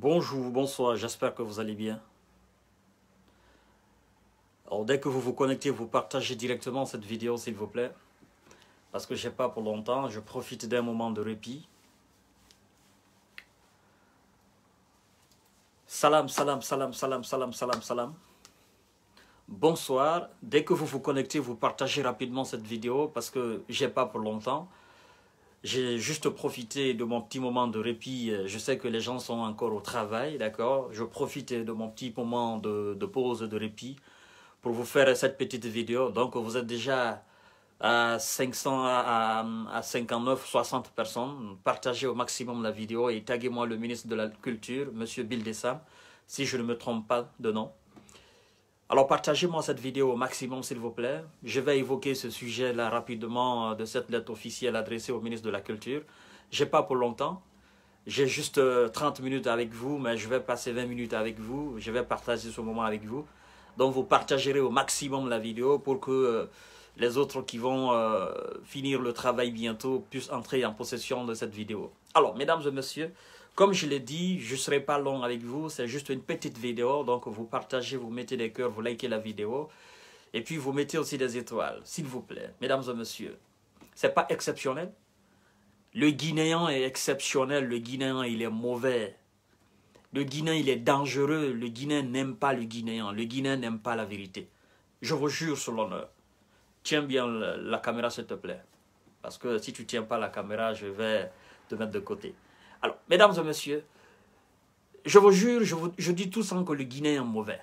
Bonjour, bonsoir, j'espère que vous allez bien. Alors dès que vous vous connectez, vous partagez directement cette vidéo s'il vous plaît. Parce que je n'ai pas pour longtemps, je profite d'un moment de répit. Salam, salam, salam, salam, salam, salam, salam. Bonsoir, dès que vous vous connectez, vous partagez rapidement cette vidéo parce que j'ai pas pour longtemps. J'ai juste profité de mon petit moment de répit. Euh, je sais que les gens sont encore au travail, d'accord Je profite de mon petit moment de, pause, de répit, pour vous faire cette petite vidéo. Donc, vous êtes déjà à 500, à, 59, 60 personnes. Partagez au maximum la vidéo et taguez-moi le ministre de la Culture, M. Bill si je ne me trompe pas de nom. Alors partagez-moi cette vidéo au maximum s'il vous plaît. Je vais évoquer ce sujet-là rapidement euh, de cette lettre officielle adressée au ministre de la Culture. Je n'ai pas pour longtemps. J'ai juste 30 euh, minutes avec vous, mais je vais passer 20 minutes avec vous. Je vais partager ce moment avec vous. Donc vous partagerez au maximum la vidéo pour que euh, les autres qui vont finir le travail bientôt puissent entrer en possession de cette vidéo. Alors, mesdames et messieurs, comme je l'ai dit, je ne serai pas long avec vous, c'est juste une petite vidéo. Donc vous partagez, vous mettez des cœurs, vous likez la vidéo. Et puis vous mettez aussi des étoiles, s'il vous plaît, mesdames et messieurs. ce n'est pas exceptionnel Le Guinéen est exceptionnel, le Guinéen il est mauvais. Le Guinéen il est dangereux, le Guinéen n'aime pas le Guinéen, le Guinéen n'aime pas la vérité. Je vous jure sur l'honneur. Tiens bien la caméra s'il te plaît. Parce que si tu ne tiens pas la caméra, je vais te mettre de côté. Alors, mesdames et messieurs, je vous jure, je, dis tout sans que le Guinéen est mauvais.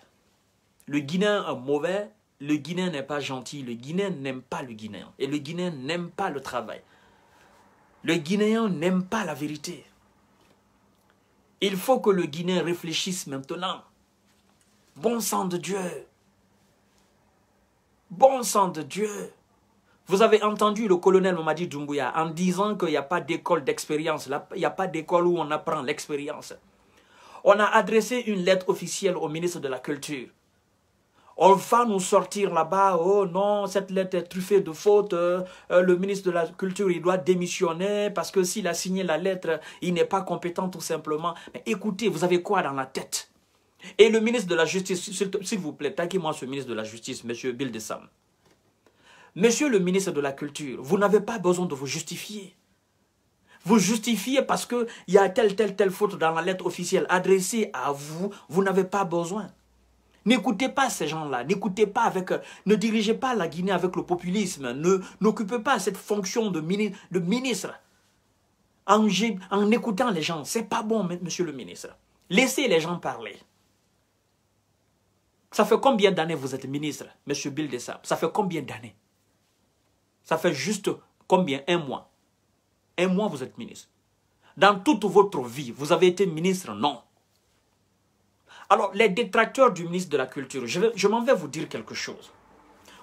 Le Guinéen est mauvais, le Guinéen n'est pas gentil, le Guinéen n'aime pas le Guinéen. Et le Guinéen n'aime pas le travail. Le Guinéen n'aime pas la vérité. Il faut que le Guinéen réfléchisse maintenant. Bon sang de Dieu. Bon sang de Dieu. Vous avez entendu le colonel Mamadi Doumbouya en disant qu'il n'y a pas d'école d'expérience, il n'y a pas d'école où on apprend l'expérience. On a adressé une lettre officielle au ministre de la Culture. On va nous sortir là-bas, oh non, cette lettre est truffée de fautes, euh, le ministre de la Culture, il doit démissionner parce que s'il a signé la lettre, il n'est pas compétent tout simplement. Mais écoutez, vous avez quoi dans la tête Et le ministre de la Justice, s'il vous plaît, taquez-moi ce ministre de la Justice, M. Bill Dessam. Monsieur le ministre de la Culture, vous n'avez pas besoin de vous justifier. Vous justifiez parce qu'il y a telle, telle, telle faute dans la lettre officielle adressée à vous, vous n'avez pas besoin. N'écoutez pas ces gens-là, n'écoutez pas avec, ne dirigez pas la Guinée avec le populisme, ne n'occupez pas cette fonction de, ministre en, en, écoutant les gens. C'est pas bon, monsieur le ministre. Laissez les gens parler. Ça fait combien d'années vous êtes ministre, monsieur Bill Ça fait combien d'années ça fait juste combien Un mois. Un mois, vous êtes ministre. Dans toute votre vie, vous avez été ministre Non. Alors, les détracteurs du ministre de la Culture, je, m'en vais vous dire quelque chose.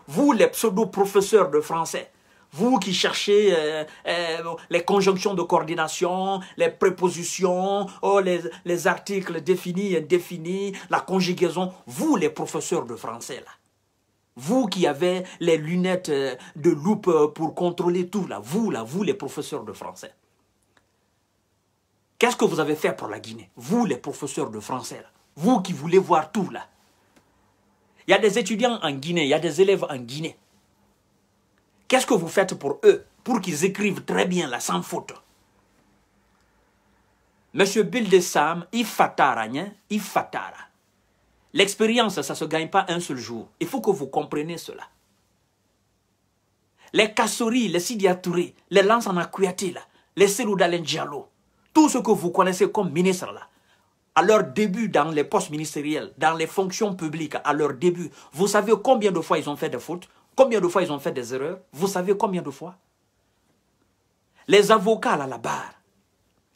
Vous, les pseudo-professeurs de français, vous qui cherchez euh, euh, les conjonctions de coordination, les prépositions, oh, les, articles définis et indéfinis, la conjugaison, vous, les professeurs de français, là, vous qui avez les lunettes euh, de loupe euh, pour contrôler tout, là, vous, là, vous, les professeurs de français. Qu'est-ce que vous avez fait pour la Guinée Vous, les professeurs de français, là, vous qui voulez voir tout, là. Il y a des étudiants en Guinée, il y a des élèves en Guinée. Qu'est-ce que vous faites pour eux Pour qu'ils écrivent très bien, là, sans faute. Monsieur Bill de Sam, il fatara. Hein, L'expérience, ça ne se gagne pas un seul jour. Il faut que vous compreniez cela. Les Kassori, les Sidiatouré, les Lance en là, les Seloudalen Diallo, tout ce que vous connaissez comme ministre, là, à leur début dans les postes ministériels, dans les fonctions publiques, à leur début, vous savez combien de fois ils ont fait des fautes, combien de fois ils ont fait des erreurs, vous savez combien de fois Les avocats là, à la barre,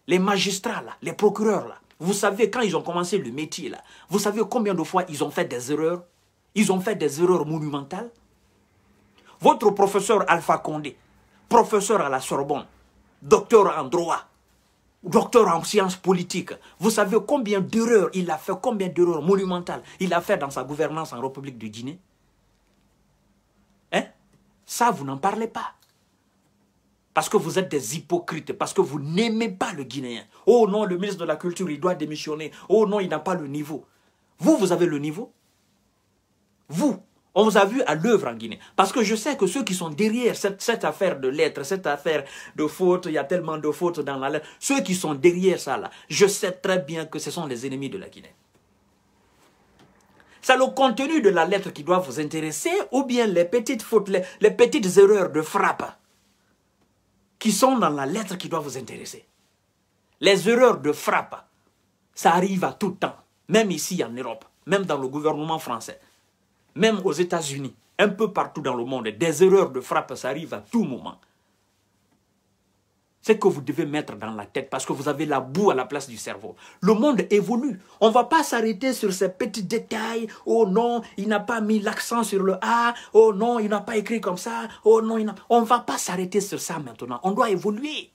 les magistrats là, les procureurs là, vous savez, quand ils ont commencé le métier, là, vous savez combien de fois ils ont fait des erreurs Ils ont fait des erreurs monumentales. Votre professeur Alpha Condé, professeur à la Sorbonne, docteur en droit, docteur en sciences politiques, vous savez combien d'erreurs il a fait, combien d'erreurs monumentales il a fait dans sa gouvernance en République de Guinée Hein Ça, vous n'en parlez pas. Parce que vous êtes des hypocrites, parce que vous n'aimez pas le Guinéen. Oh non, le ministre de la Culture, il doit démissionner. Oh non, il n'a pas le niveau. Vous, vous avez le niveau. Vous, on vous a vu à l'œuvre en Guinée. Parce que je sais que ceux qui sont derrière cette, affaire de lettres, cette affaire de fautes, il y a tellement de fautes dans la lettre, ceux qui sont derrière ça là, je sais très bien que ce sont les ennemis de la Guinée. C'est le contenu de la lettre qui doit vous intéresser ou bien les petites fautes, les petites erreurs de frappe qui sont dans la lettre qui doit vous intéresser. Les erreurs de frappe, ça arrive à tout temps, même ici en Europe, même dans le gouvernement français, même aux États-Unis, un peu partout dans le monde. Des erreurs de frappe, ça arrive à tout moment ce que vous devez mettre dans la tête parce que vous avez la boue à la place du cerveau. Le monde évolue. On ne va pas s'arrêter sur ces petits détails. Oh non, il n'a pas mis l'accent sur le A. Oh non, il n'a pas écrit comme ça. Oh non, il on ne va pas s'arrêter sur ça maintenant. On doit évoluer.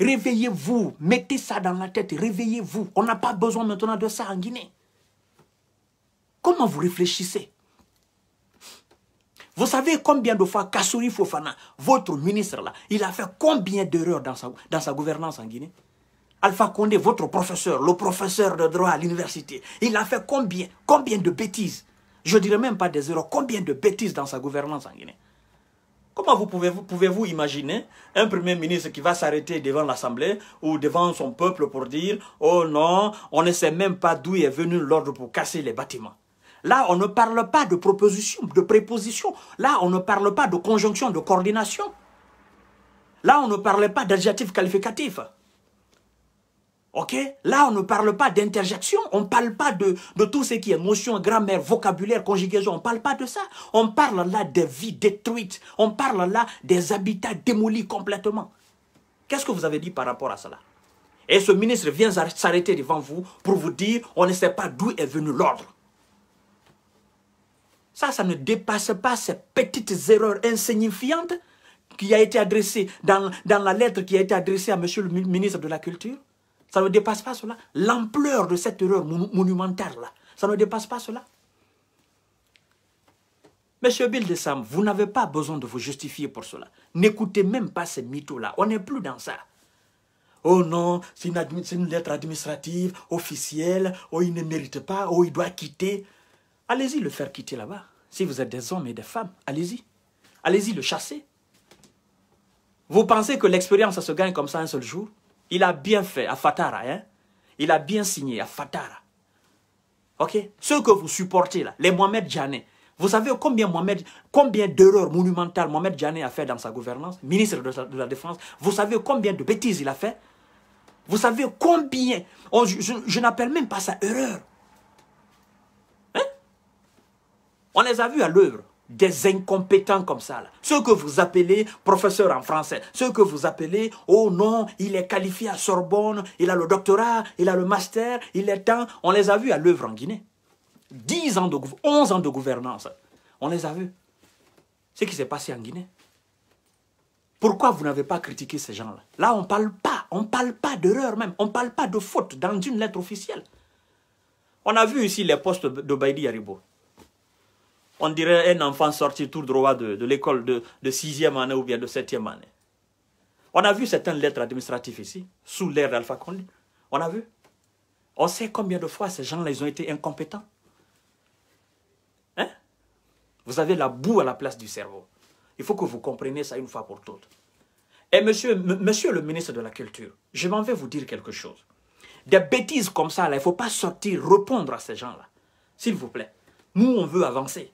Réveillez-vous, mettez ça dans la tête, réveillez-vous. On n'a pas besoin maintenant de ça en Guinée. Comment vous réfléchissez vous savez combien de fois Kassouri Fofana, votre ministre là, il a fait combien d'erreurs dans sa, dans sa gouvernance en Guinée Alpha Condé, votre professeur, le professeur de droit à l'université, il a fait combien, combien de bêtises Je dirais même pas des erreurs, combien de bêtises dans sa gouvernance en Guinée Comment vous pouvez pouvez -vous imaginer un Premier ministre qui va s'arrêter devant l'Assemblée ou devant son peuple pour dire « Oh non, on ne sait même pas d'où est venu l'ordre pour casser les bâtiments ». Là, on ne parle pas de proposition, de préposition. Là, on ne parle pas de conjonction, de coordination. Là, on ne parle pas d'adjectif qualificatif. OK Là, on ne parle pas d'interjection. On ne parle pas de, de, tout ce qui est motion, grammaire, vocabulaire, conjugaison. On ne parle pas de ça. On parle là des vies détruites. On parle là des habitats démolis complètement. Qu'est-ce que vous avez dit par rapport à cela Et ce ministre vient s'arrêter devant vous pour vous dire on ne sait pas d'où est venu l'ordre. Ça, ça ne dépasse pas ces petites erreurs insignifiantes qui a été adressée dans, la lettre qui a été adressée à M. le ministre de la Culture. Ça ne dépasse pas cela. L'ampleur de cette erreur monumentale-là, ça ne dépasse pas cela. Monsieur Bill vous n'avez pas besoin de vous justifier pour cela. N'écoutez même pas ces mythos-là. On n'est plus dans ça. Oh non, c'est une, lettre administrative, officielle. Oh, il ne mérite pas. Oh, il doit quitter. Allez-y le faire quitter là-bas. Si vous êtes des hommes et des femmes, allez-y. Allez-y le chasser. Vous pensez que l'expérience, ça se gagne comme ça un seul jour Il a bien fait à Fatara. Hein? Il a bien signé à Fatara. OK Ceux que vous supportez là, les Mohamed Janet. Vous savez combien, Mohamed, combien d'erreurs monumentales Mohamed Janet a fait dans sa gouvernance Ministre de la, Défense. Vous savez combien de bêtises il a fait Vous savez combien oh, je n'appelle même pas ça erreur. On les a vus à l'œuvre, des incompétents comme ça. Ceux que vous appelez professeur en français, ceux que vous appelez, oh non, il est qualifié à Sorbonne, il a le doctorat, il a le master, il est temps. On les a vus à l'œuvre en Guinée. 10 ans de, 11 ans de gouvernance, on les a vus. Ce qui s'est passé en Guinée. Pourquoi vous n'avez pas critiqué ces gens-là Là, on ne parle pas, on parle pas d'erreur même, on ne parle pas de faute dans une lettre officielle. On a vu ici les postes de Baïdi Haribo. On dirait un enfant sorti tout droit de, l'école de, sixième année ou bien de septième année. On a vu certaines lettres administratives ici, sous l'ère d'Alpha Condé. On a vu. On sait combien de fois ces gens-là, ils ont été incompétents. Hein? Vous avez la boue à la place du cerveau. Il faut que vous compreniez ça une fois pour toutes. Et monsieur, le ministre de la Culture, je m'en vais vous dire quelque chose. Des bêtises comme ça, là, il ne faut pas sortir répondre à ces gens-là. S'il vous plaît. Nous, on veut avancer.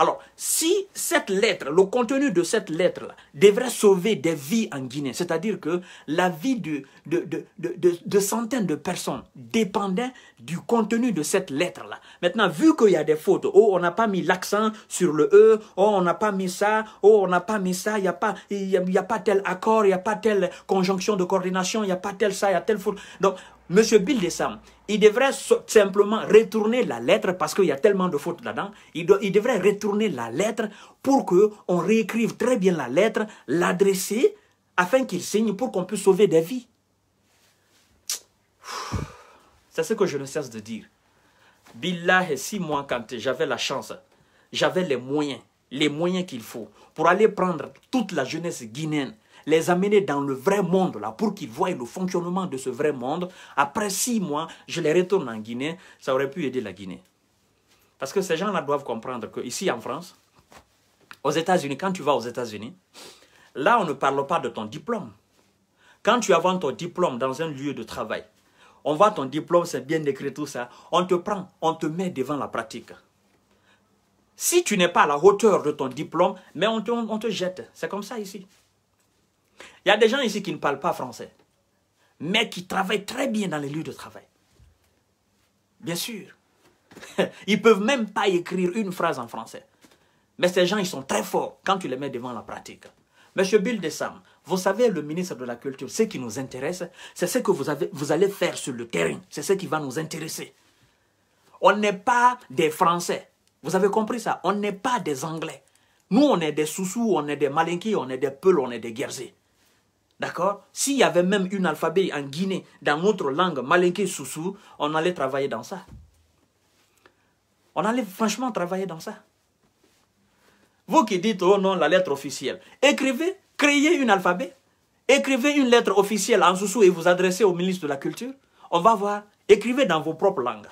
Alors, si cette lettre, le contenu de cette lettre-là, devrait sauver des vies en Guinée, c'est-à-dire que la vie de, de, de, de, centaines de personnes dépendait du contenu de cette lettre-là. Maintenant, vu qu'il y a des fautes, oh, on n'a pas mis l'accent sur le E, oh, on n'a pas mis ça, oh, on n'a pas mis ça, il n'y a, pas, pas tel accord, il n'y a pas telle conjonction de coordination, il n'y a pas tel ça, il y a tel... » faute. Donc, M. Bill Dessam, il devrait simplement retourner la lettre, parce qu'il y a tellement de fautes là-dedans, il, devrait retourner la lettre pour qu'on réécrive très bien la lettre, l'adresser, afin qu'il signe pour qu'on puisse sauver des vies. C'est ce que je ne cesse de dire. Billah, si moi, quand j'avais la chance, j'avais les moyens, les moyens qu'il faut pour aller prendre toute la jeunesse guinéenne les amener dans le vrai monde, là, pour qu'ils voient le fonctionnement de ce vrai monde. Après six mois, je les retourne en Guinée. Ça aurait pu aider la Guinée. Parce que ces gens-là doivent comprendre qu'ici en France, aux États-Unis, quand tu vas aux États-Unis, là, on ne parle pas de ton diplôme. Quand tu avances ton diplôme dans un lieu de travail, on voit ton diplôme, c'est bien décrit tout ça. On te prend, on te met devant la pratique. Si tu n'es pas à la hauteur de ton diplôme, mais on on te jette. C'est comme ça ici. Il y a des gens ici qui ne parlent pas français, mais qui travaillent très bien dans les lieux de travail. Bien sûr. Ils ne peuvent même pas écrire une phrase en français. Mais ces gens, ils sont très forts quand tu les mets devant la pratique. Monsieur Bill Dessam, vous savez, le ministre de la Culture, ce qui nous intéresse, c'est ce que vous, avez, vous allez faire sur le terrain. C'est ce qui va nous intéresser. On n'est pas des Français. Vous avez compris ça On n'est pas des Anglais. Nous, on est des Soussous, on est des Malinquis, on est des Peuls, on est des Guerzés. D'accord S'il y avait même une alphabet en Guinée, dans notre langue, malinké, soussou, on allait travailler dans ça. On allait franchement travailler dans ça. Vous qui dites, oh non, la lettre officielle, écrivez, créez une alphabet, écrivez une lettre officielle en soussou et vous adressez au ministre de la Culture. On va voir, écrivez dans vos propres langues.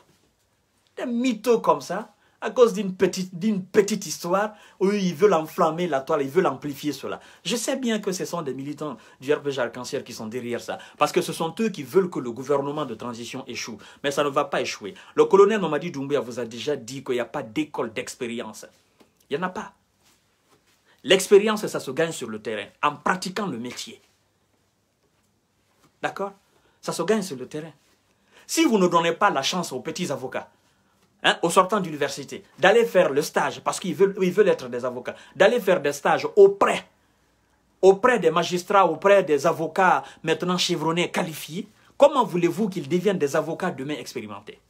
Des mythos comme ça, à cause d'une petite, petite histoire où ils veulent enflammer la toile, ils veulent amplifier cela. Je sais bien que ce sont des militants du RPG arc en qui sont derrière ça, parce que ce sont eux qui veulent que le gouvernement de transition échoue. Mais ça ne va pas échouer. Le colonel Nomadi Doumbia vous a déjà dit qu'il n'y a pas d'école d'expérience. Il n'y en a pas. L'expérience, ça se gagne sur le terrain, en pratiquant le métier. D'accord Ça se gagne sur le terrain. Si vous ne donnez pas la chance aux petits avocats, en hein, au sortant d'université, d'aller faire le stage, parce qu'ils veulent, ils veulent être des avocats, d'aller faire des stages auprès, auprès des magistrats, auprès des avocats maintenant chevronnés, qualifiés, comment voulez-vous qu'ils deviennent des avocats demain expérimentés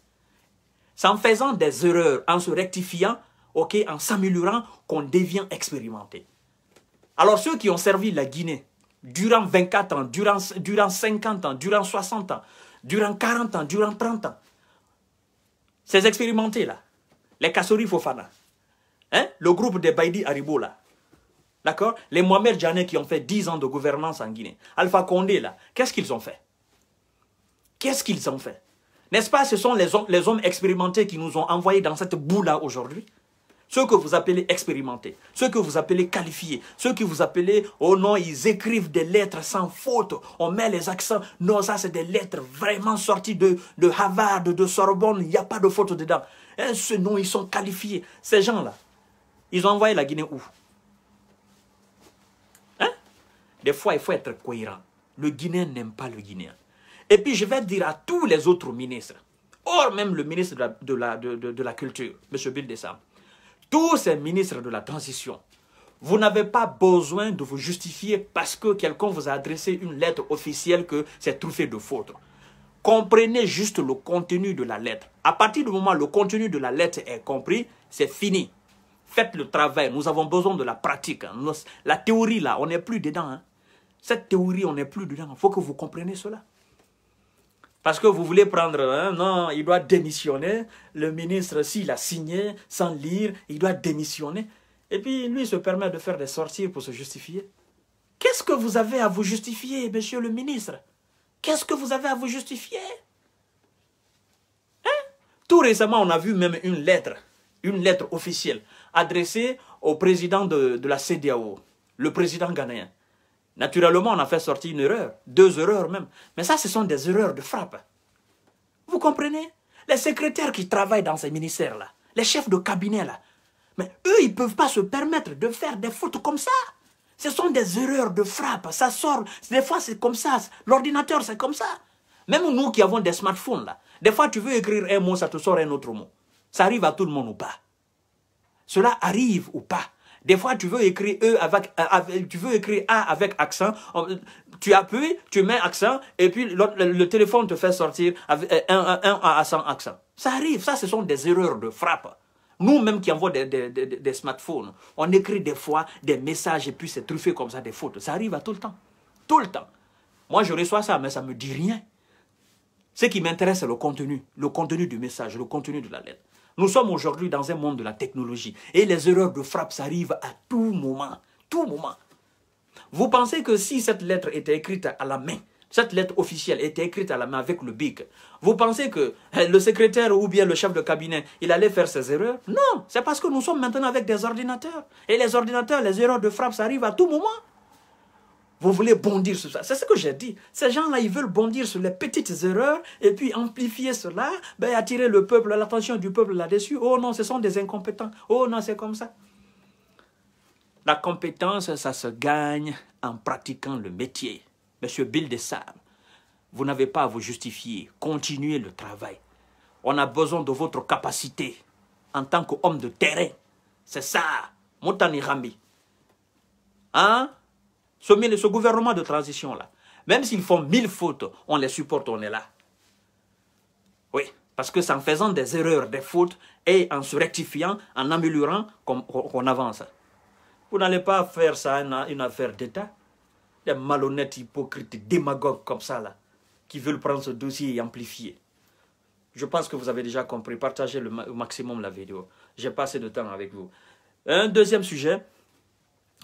C'est en faisant des erreurs, en se rectifiant, ok, en s'améliorant, qu'on devient expérimenté. Alors ceux qui ont servi la Guinée durant 24 ans, durant, durant 50 ans, durant 60 ans, durant 40 ans, durant 30 ans, ces expérimentés-là, les Kassori Fofana, hein? le groupe des Baidi Haribo, là, d'accord Les Mohamed Janet qui ont fait 10 ans de gouvernance en Guinée, Alpha Condé, là, qu'est-ce qu'ils ont fait Qu'est-ce qu'ils ont fait N'est-ce pas, ce sont les hommes, les hommes expérimentés qui nous ont envoyés dans cette boue-là aujourd'hui ceux que vous appelez expérimentés, ceux que vous appelez qualifiés, ceux que vous appelez, oh non, ils écrivent des lettres sans faute, on met les accents, non, ça c'est des lettres vraiment sorties de, de Harvard, de Sorbonne, il n'y a pas de faute dedans. Et eh, ce nom, ils sont qualifiés. Ces gens-là, ils ont envoyé la Guinée où Hein Des fois, il faut être cohérent. Le Guinéen n'aime pas le Guinéen. Et puis, je vais dire à tous les autres ministres, hors même le ministre de la, de Culture, M. Bill tous ces ministres de la transition, vous n'avez pas besoin de vous justifier parce que quelqu'un vous a adressé une lettre officielle que c'est truffé de faute. Comprenez juste le contenu de la lettre. À partir du moment où le contenu de la lettre est compris, c'est fini. Faites le travail. Nous avons besoin de la pratique. Hein. La théorie, là, on n'est plus dedans. Hein. Cette théorie, on n'est plus dedans. Il faut que vous compreniez cela. Parce que vous voulez prendre, non, il doit démissionner. Le ministre, s'il a signé sans lire, il doit démissionner. Et puis, lui, il se permet de faire des sorties pour se justifier. Qu'est-ce que vous avez à vous justifier, monsieur le ministre Qu'est-ce que vous avez à vous justifier hein? Tout récemment, on a vu même une lettre, une lettre officielle adressée au président de, de la CDAO, le président ghanéen. Naturellement, on a fait sortir une erreur, deux erreurs même. Mais ça, ce sont des erreurs de frappe. Vous comprenez Les secrétaires qui travaillent dans ces ministères-là, les chefs de cabinet-là, mais eux, ils ne peuvent pas se permettre de faire des fautes comme ça. Ce sont des erreurs de frappe, ça sort. Des fois, c'est comme ça. L'ordinateur, c'est comme ça. Même nous qui avons des smartphones, là, des fois, tu veux écrire un mot, ça te sort un autre mot. Ça arrive à tout le monde ou pas Cela arrive ou pas des fois, tu veux écrire E avec, euh, tu veux écrire A avec accent. Tu appuies, tu mets accent, et puis le, téléphone te fait sortir euh, un, A sans accent. Ça arrive, ça, ce sont des erreurs de frappe. Nous-mêmes qui envoie des, des, des, des, smartphones, on écrit des fois des messages et puis c'est truffé comme ça, des fautes. Ça arrive à tout le temps. Tout le temps. Moi, je reçois ça, mais ça ne me dit rien. Ce qui m'intéresse, c'est le contenu. Le contenu du message, le contenu de la lettre. Nous sommes aujourd'hui dans un monde de la technologie et les erreurs de frappe s'arrivent à tout moment. Tout moment. Vous pensez que si cette lettre était écrite à la main, cette lettre officielle était écrite à la main avec le bic, vous pensez que eh, le secrétaire ou bien le chef de cabinet, il allait faire ses erreurs Non, c'est parce que nous sommes maintenant avec des ordinateurs. Et les ordinateurs, les erreurs de frappe, s'arrivent à tout moment. Vous voulez bondir sur ça. C'est ce que j'ai dit. Ces gens-là, ils veulent bondir sur les petites erreurs et puis amplifier cela, ben, attirer le peuple, l'attention du peuple là-dessus. Oh non, ce sont des incompétents. Oh non, c'est comme ça. La compétence, ça se gagne en pratiquant le métier. Monsieur Bill vous n'avez pas à vous justifier. Continuez le travail. On a besoin de votre capacité en tant qu'homme de terrain. C'est ça, Moutani Rami. Hein ce, gouvernement de transition-là, même s'ils font mille fautes, on les supporte, on est là. Oui, parce que c'est en faisant des erreurs, des fautes, et en se rectifiant, en améliorant, qu'on on avance. Vous n'allez pas faire ça une affaire d'État. Des malhonnêtes, hypocrites, démagogues comme ça, là, qui veulent prendre ce dossier et amplifier. Je pense que vous avez déjà compris. Partagez le maximum la vidéo. J'ai passé de temps avec vous. Un deuxième sujet,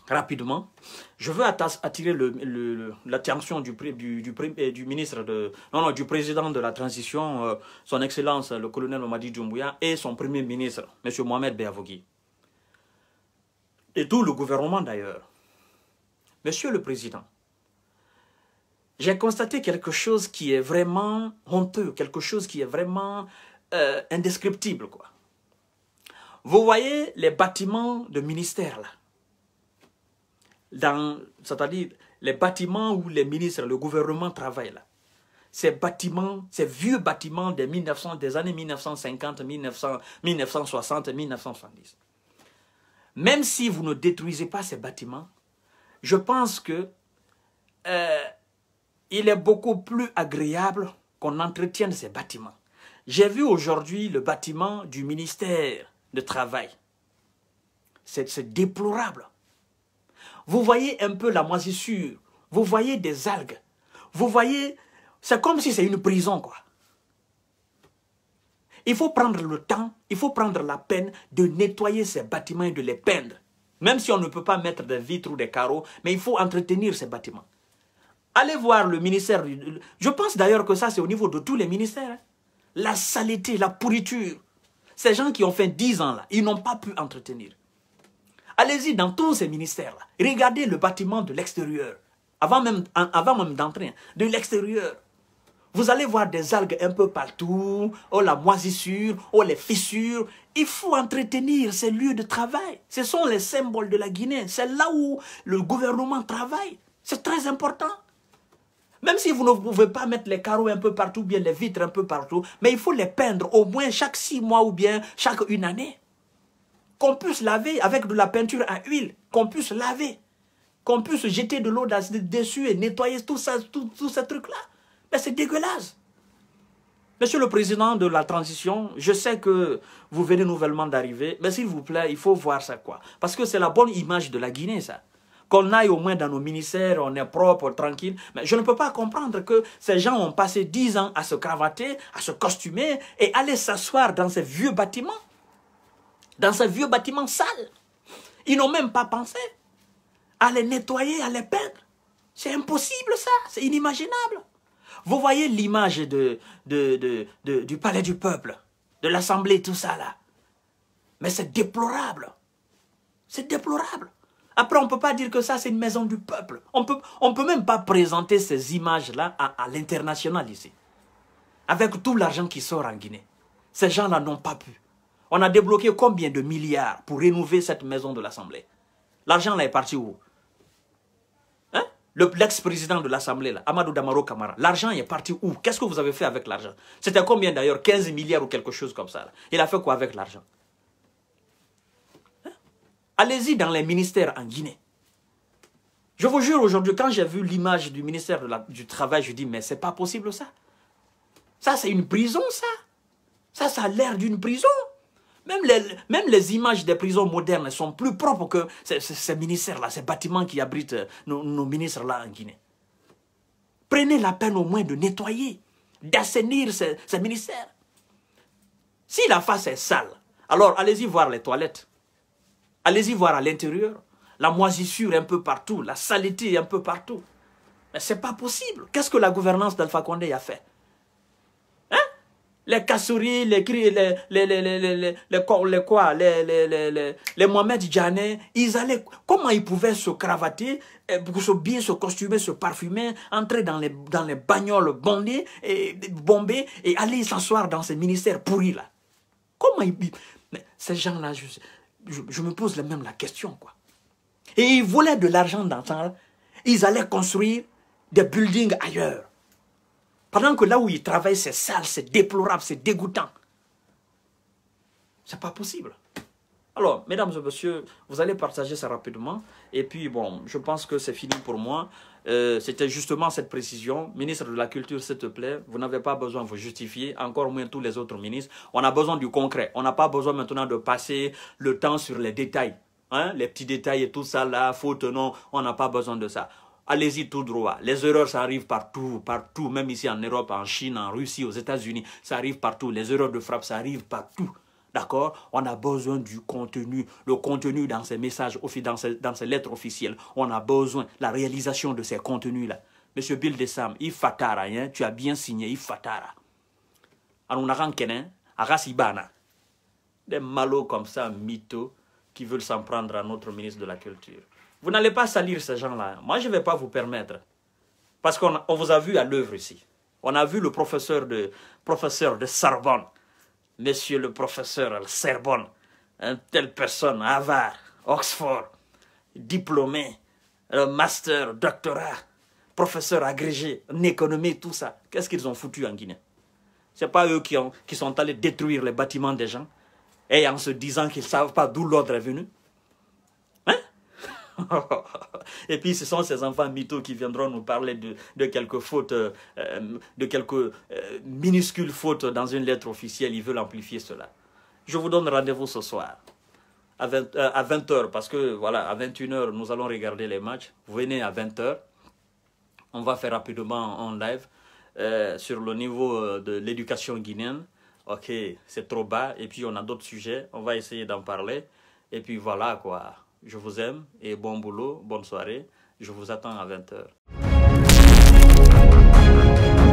rapidement. Je veux attirer l'attention du, eh, ministre non, du président de la transition, euh, son excellence le colonel Omadi Djoumouya, et son premier ministre, M. Mohamed Beavogui. Et tout le gouvernement d'ailleurs. Monsieur le président, j'ai constaté quelque chose qui est vraiment honteux, quelque chose qui est vraiment euh, indescriptible. Quoi. Vous voyez les bâtiments de ministère là dans, c'est-à-dire les bâtiments où les ministres, le gouvernement travaille là. Ces bâtiments, ces vieux bâtiments des, années 1950, 1960, 1970. Même si vous ne détruisez pas ces bâtiments, je pense que euh, il est beaucoup plus agréable qu'on entretienne ces bâtiments. J'ai vu aujourd'hui le bâtiment du ministère de Travail. C'est déplorable. Vous voyez un peu la moisissure. Vous voyez des algues. Vous voyez... C'est comme si c'est une prison, quoi. Il faut prendre le temps, il faut prendre la peine de nettoyer ces bâtiments et de les peindre. Même si on ne peut pas mettre des vitres ou des carreaux, mais il faut entretenir ces bâtiments. Allez voir le ministère. Je pense d'ailleurs que ça, c'est au niveau de tous les ministères. Hein. La saleté, la pourriture. Ces gens qui ont fait 10 ans là, ils n'ont pas pu entretenir. Allez-y dans tous ces ministères-là. Regardez le bâtiment de l'extérieur, avant même, avant même d'entrer, hein, de l'extérieur. Vous allez voir des algues un peu partout, oh la moisissure, oh les fissures. Il faut entretenir ces lieux de travail. Ce sont les symboles de la Guinée. C'est là où le gouvernement travaille. C'est très important. Même si vous ne pouvez pas mettre les carreaux un peu partout, bien les vitres un peu partout, mais il faut les peindre au moins chaque six mois ou bien chaque une année qu'on puisse laver avec de la peinture à huile, qu'on puisse laver, qu'on puisse jeter de l'eau dessus et nettoyer tout, ça, tout, tout ce truc-là. Mais c'est dégueulasse. Monsieur le Président de la Transition, je sais que vous venez nouvellement d'arriver, mais s'il vous plaît, il faut voir ça quoi. Parce que c'est la bonne image de la Guinée, ça. Qu'on aille au moins dans nos ministères, on est propre, tranquille. Mais je ne peux pas comprendre que ces gens ont passé dix ans à se cravater, à se costumer et aller s'asseoir dans ces vieux bâtiments dans ce vieux bâtiment sale. Ils n'ont même pas pensé à les nettoyer, à les peindre. C'est impossible ça, c'est inimaginable. Vous voyez l'image de, de, du palais du peuple, de l'assemblée, tout ça là. Mais c'est déplorable. C'est déplorable. Après, on ne peut pas dire que ça, c'est une maison du peuple. On peut, ne on peut même pas présenter ces images-là à, à l'international ici. Avec tout l'argent qui sort en Guinée. Ces gens-là n'ont pas pu. On a débloqué combien de milliards pour rénover cette maison de l'Assemblée L'argent là est parti où hein? L'ex-président de l'Assemblée, Amadou Damaro Kamara, l'argent est parti où Qu'est-ce que vous avez fait avec l'argent C'était combien d'ailleurs 15 milliards ou quelque chose comme ça. Il a fait quoi avec l'argent hein? Allez-y dans les ministères en Guinée. Je vous jure, aujourd'hui, quand j'ai vu l'image du ministère du Travail, je dis, mais c'est pas possible ça. Ça, c'est une prison, ça. Ça, ça a l'air d'une prison. Même les, même les images des prisons modernes sont plus propres que ces, ministères-là, ces bâtiments qui abritent euh, nos, ministres-là en Guinée. Prenez la peine au moins de nettoyer, d'assainir ces, ministères. Si la face est sale, alors allez-y voir les toilettes. Allez-y voir à l'intérieur. La moisissure un peu partout, la saleté un peu partout. Mais ce n'est pas possible. Qu'est-ce que la gouvernance d'Alpha Condé a fait les Kassouris, les, les, les, les, les, quoi, les, les, Mohamed Djané, ils allaient, comment ils pouvaient se cravater, se bien se costumer, se parfumer, entrer dans les, dans les bagnoles et, bombées, et aller s'asseoir dans ces ministères pourris là. Comment ils, ces gens-là, je, me pose même la question quoi. Et ils voulaient de l'argent dans ça, ils allaient construire des buildings ailleurs. Pendant que là où ils travaillent, c'est sale, c'est déplorable, c'est dégoûtant. C'est pas possible. Alors, mesdames et messieurs, vous allez partager ça rapidement. Et puis, bon, je pense que c'est fini pour moi. Euh, c'était justement cette précision. Ministre de la Culture, s'il te plaît, vous n'avez pas besoin de vous justifier, encore moins tous les autres ministres. On a besoin du concret. On n'a pas besoin maintenant de passer le temps sur les détails. Hein, les petits détails et tout ça, là, faute, non, on n'a pas besoin de ça allez-y tout droit. Les erreurs, ça arrive partout, partout, même ici en Europe, en Chine, en Russie, aux États-Unis, ça arrive partout. Les erreurs de frappe, ça arrive partout. D'accord On a besoin du contenu, le contenu dans ces messages, dans ces, dans ces lettres officielles. On a besoin la réalisation de ces contenus-là. Monsieur Bill Desam, Ifatara, hein, tu as bien signé Ifatara. Alors, Des malots comme ça, mythos, qui veulent s'en prendre à notre ministre de la Culture. Vous n'allez pas salir ces gens-là. Moi, je ne vais pas vous permettre. Parce qu'on vous a vu à l'œuvre ici. On a vu le professeur de, professeur de Sorbonne, monsieur le professeur de Sorbonne, une telle personne, avare, Oxford, diplômé, euh, master, doctorat, professeur agrégé en économie, tout ça. Qu'est-ce qu'ils ont foutu en Guinée Ce n'est pas eux qui, qui sont allés détruire les bâtiments des gens et en se disant qu'ils ne savent pas d'où l'ordre est venu. Et puis ce sont ces enfants mythos qui viendront nous parler de, de quelques fautes, euh, de quelques euh, minuscules fautes dans une lettre officielle. Ils veulent amplifier cela. Je vous donne rendez-vous ce soir à 20h euh, parce que voilà, à 21h, nous allons regarder les matchs. Vous venez à 20h. On va faire rapidement en live sur le niveau de l'éducation guinéenne. Ok, c'est trop bas. Et puis on a d'autres sujets. On va essayer d'en parler. Et puis voilà quoi. Je vous aime et bon boulot, bonne soirée. Je vous attends à 20h.